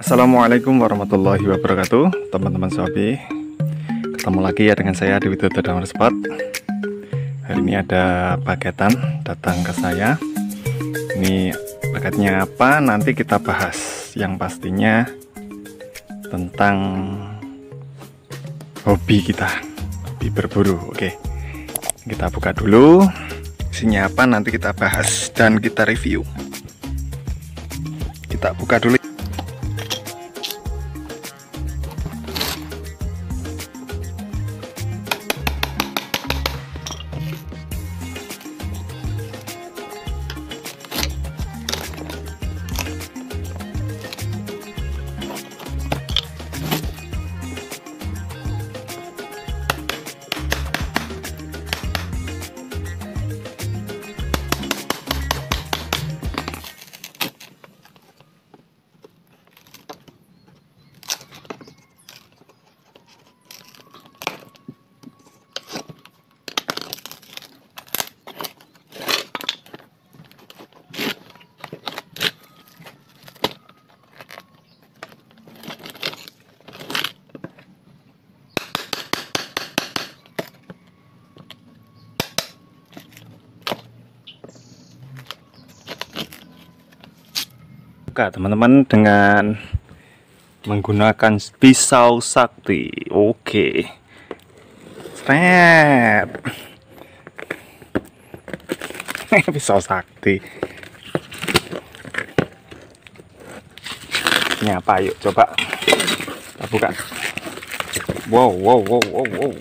Assalamualaikum warahmatullahi wabarakatuh Teman-teman Sobi Ketemu lagi ya dengan saya di video Damar Sport Hari ini ada paketan datang ke saya Ini paketnya apa nanti kita bahas Yang pastinya tentang hobi kita Hobi berburu Oke kita buka dulu Isinya apa nanti kita bahas dan kita review Kita buka dulu suka teman-teman dengan menggunakan pisau sakti oke okay. pisau sakti ini apa yuk coba kita buka wow wow wow wow wow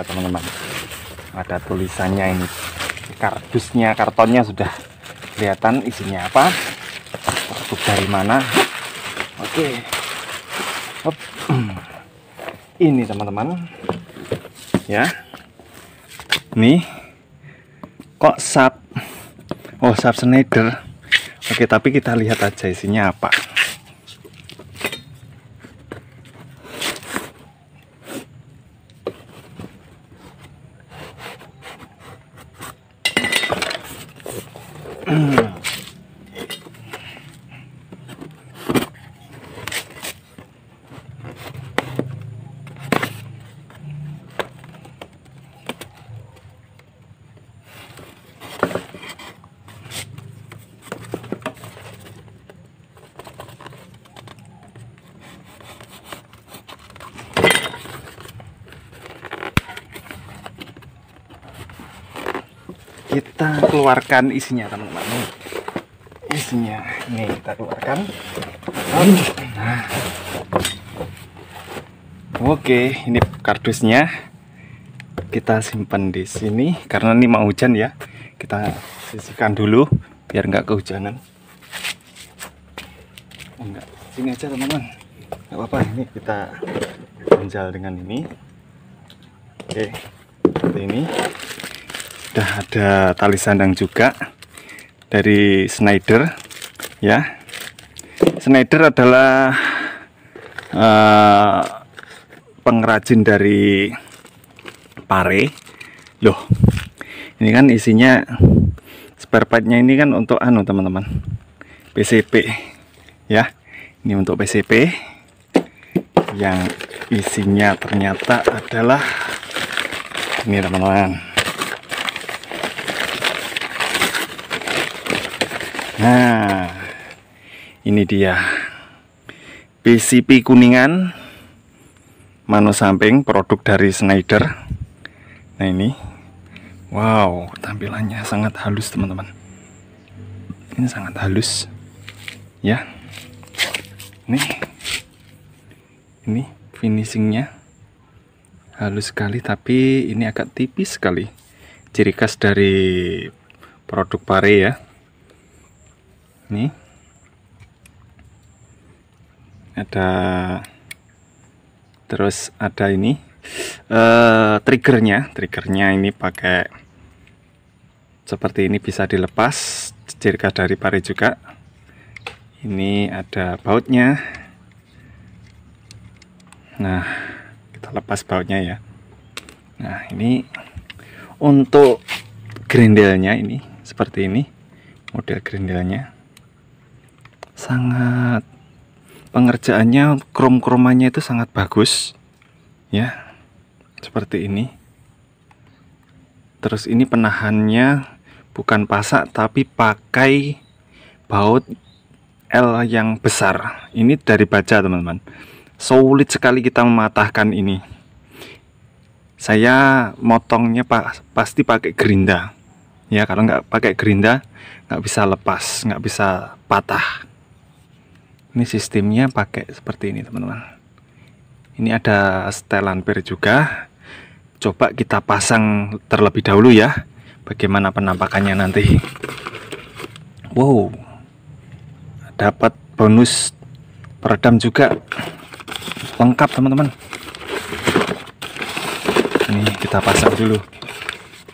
ya teman-teman ada tulisannya ini kardusnya kartonnya sudah kelihatan isinya apa produk dari mana oke Hop. ini teman-teman ya nih kok sap oh sap Schneider oke tapi kita lihat aja isinya apa kita keluarkan isinya teman-teman isinya ini kita keluarkan nah. oke ini kardusnya kita simpan di sini karena ini mau hujan ya kita sisihkan dulu biar nggak kehujanan enggak sini aja teman-teman nggak apa-apa ini kita menjal dengan ini oke seperti ini sudah ada tali sandang juga dari Schneider ya Schneider adalah uh, pengrajin dari pare loh ini kan isinya spare partnya ini kan untuk anu teman-teman PCP ya ini untuk PCP yang isinya ternyata adalah ini teman-teman Nah, ini dia PCP kuningan mano samping produk dari Schneider. Nah ini, wow tampilannya sangat halus teman-teman. Ini sangat halus, ya. Nih, ini finishingnya halus sekali, tapi ini agak tipis sekali. Ciri khas dari produk pare ya. Ini ada terus ada ini uh, triggernya triggernya ini pakai seperti ini bisa dilepas cirka dari pari juga ini ada bautnya nah kita lepas bautnya ya nah ini untuk grendelnya ini seperti ini model grindelnya sangat pengerjaannya krom kromanya itu sangat bagus ya seperti ini terus ini penahannya bukan pasak tapi pakai baut L yang besar ini dari baja teman-teman sulit sekali kita mematahkan ini saya motongnya pak pasti pakai gerinda ya kalau nggak pakai gerinda nggak bisa lepas nggak bisa patah ini sistemnya pakai seperti ini teman-teman ini ada setelan per juga coba kita pasang terlebih dahulu ya bagaimana penampakannya nanti wow dapat bonus peredam juga lengkap teman-teman ini kita pasang dulu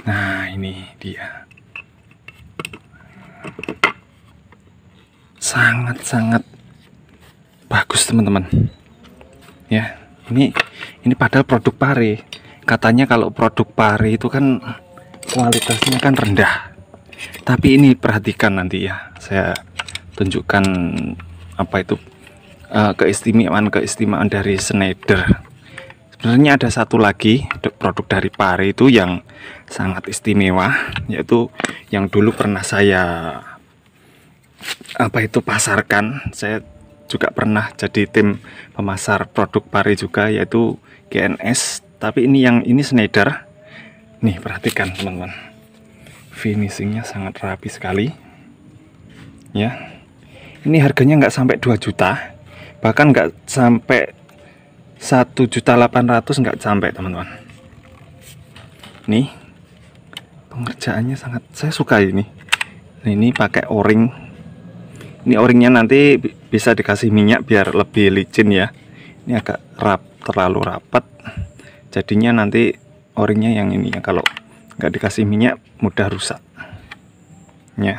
nah ini dia sangat-sangat bagus teman-teman ya ini ini padahal produk pare katanya kalau produk pare itu kan kualitasnya kan rendah tapi ini perhatikan nanti ya saya tunjukkan apa itu uh, keistimewaan keistimewaan dari Schneider sebenarnya ada satu lagi produk dari pare itu yang sangat istimewa yaitu yang dulu pernah saya apa itu pasarkan saya juga pernah jadi tim pemasar produk pari juga yaitu GNS tapi ini yang ini Schneider nih perhatikan teman-teman finishingnya sangat rapi sekali ya ini harganya nggak sampai 2 juta bahkan nggak sampai 1 juta 800 nggak sampai teman-teman nih pengerjaannya sangat saya suka ini ini pakai o-ring ini o nanti bisa dikasih minyak biar lebih licin ya ini agak rap terlalu rapat jadinya nanti o yang ini ya kalau nggak dikasih minyak mudah rusak ya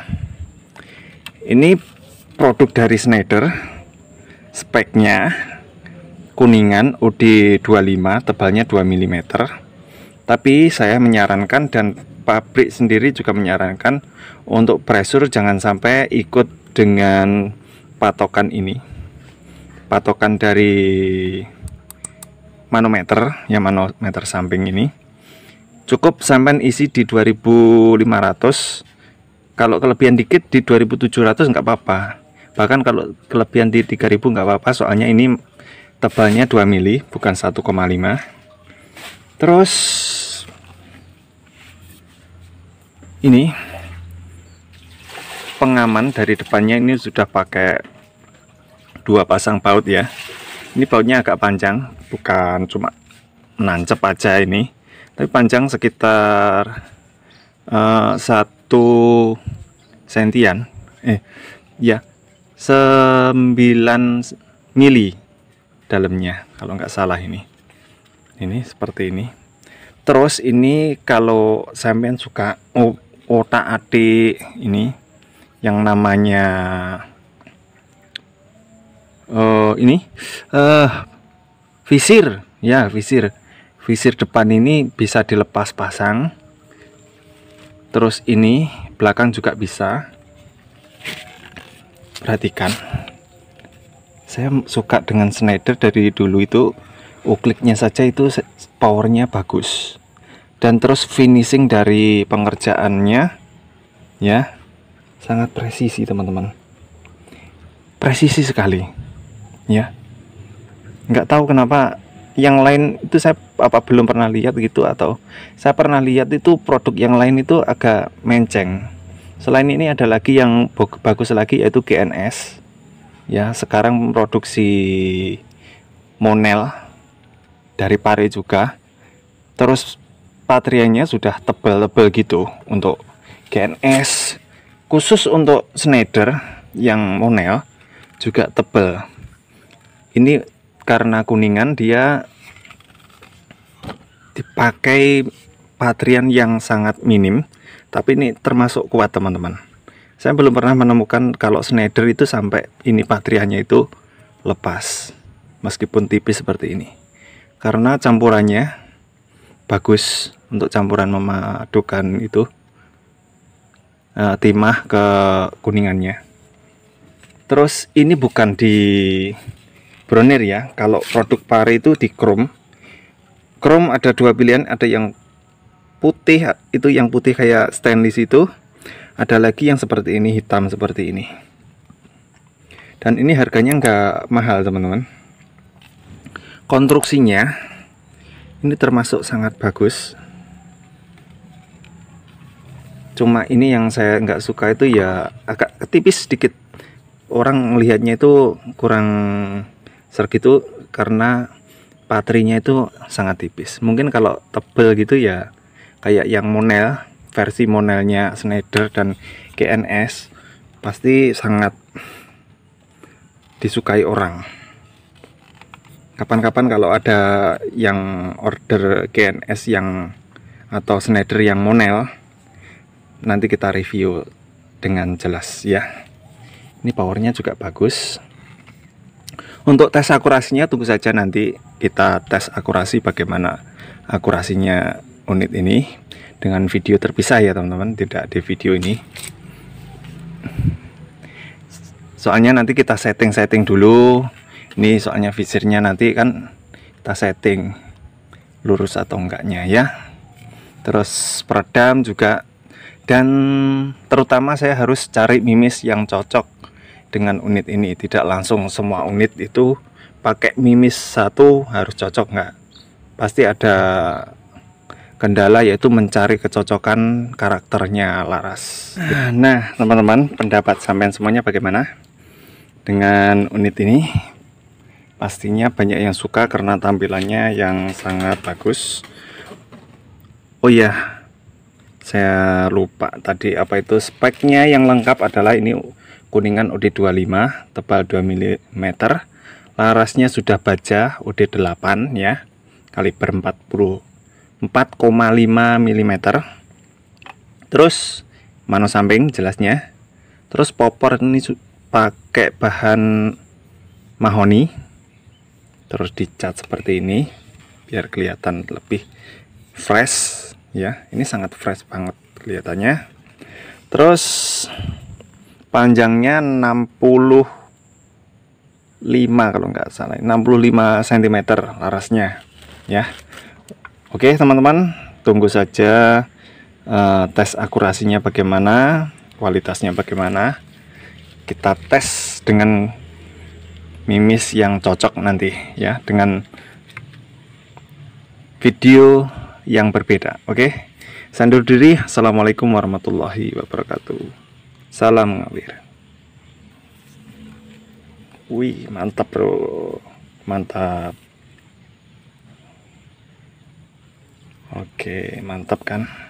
ini produk dari Schneider speknya kuningan UD25 tebalnya 2 mm tapi saya menyarankan dan pabrik sendiri juga menyarankan untuk pressure jangan sampai ikut dengan patokan ini patokan dari manometer ya manometer samping ini cukup sampai isi di 2500 kalau kelebihan dikit di 2700 nggak apa-apa bahkan kalau kelebihan di 3000 nggak apa-apa soalnya ini tebalnya 2 mili bukan 1,5 terus ini pengaman dari depannya ini sudah pakai dua pasang baut ya ini bautnya agak panjang bukan cuma menancap aja ini tapi panjang sekitar uh, satu sentian eh ya sembilan mili dalamnya kalau nggak salah ini ini seperti ini terus ini kalau sampean suka otak adik ini yang namanya uh, ini uh, visir ya visir visir depan ini bisa dilepas pasang terus ini belakang juga bisa perhatikan saya suka dengan Schneider dari dulu itu ukliknya saja itu powernya bagus dan terus finishing dari pengerjaannya ya sangat presisi teman-teman presisi sekali ya nggak tahu kenapa yang lain itu saya apa belum pernah lihat gitu atau saya pernah lihat itu produk yang lain itu agak menceng selain ini ada lagi yang bagus lagi yaitu GNS ya sekarang produksi monel dari pare juga terus patrianya sudah tebel-tebel gitu untuk GNS khusus untuk Schneider yang monel juga tebal ini karena kuningan dia dipakai patrian yang sangat minim tapi ini termasuk kuat teman-teman saya belum pernah menemukan kalau Schneider itu sampai ini patriannya itu lepas meskipun tipis seperti ini karena campurannya bagus untuk campuran memadukan itu Eh, timah ke kuningannya. Terus ini bukan di Bronir ya. Kalau produk pare itu di chrome. Chrome ada dua pilihan, ada yang putih itu yang putih kayak stainless itu. Ada lagi yang seperti ini hitam seperti ini. Dan ini harganya nggak mahal, teman-teman. Konstruksinya ini termasuk sangat bagus cuma ini yang saya nggak suka itu ya agak tipis sedikit orang melihatnya itu kurang segitu karena baterainya itu sangat tipis mungkin kalau tebel gitu ya kayak yang monel versi monelnya Schneider dan GNS pasti sangat disukai orang kapan-kapan kalau ada yang order GNS yang atau Schneider yang monel nanti kita review dengan jelas ya ini powernya juga bagus untuk tes akurasinya tunggu saja nanti kita tes akurasi bagaimana akurasinya unit ini dengan video terpisah ya teman-teman tidak di video ini soalnya nanti kita setting-setting dulu ini soalnya visirnya nanti kan kita setting lurus atau enggaknya ya terus peredam juga dan terutama saya harus cari mimis yang cocok dengan unit ini tidak langsung semua unit itu pakai mimis satu harus cocok nggak pasti ada kendala yaitu mencari kecocokan karakternya Laras nah teman-teman pendapat sampean semuanya bagaimana dengan unit ini pastinya banyak yang suka karena tampilannya yang sangat bagus oh iya saya lupa tadi apa itu speknya yang lengkap adalah ini kuningan OD25 tebal 2 mm larasnya sudah baja OD8 ya kaliber 40 4,5 mm terus mano samping jelasnya terus popor ini pakai bahan mahoni terus dicat seperti ini biar kelihatan lebih fresh ya ini sangat fresh banget kelihatannya terus panjangnya 65 kalau nggak salah 65 cm larasnya ya Oke teman-teman tunggu saja uh, tes akurasinya bagaimana kualitasnya bagaimana kita tes dengan mimis yang cocok nanti ya dengan video yang berbeda. Oke, okay? sandur diri. Assalamualaikum warahmatullahi wabarakatuh. Salam ngalir. Wih, mantap bro, mantap. Oke, mantap kan?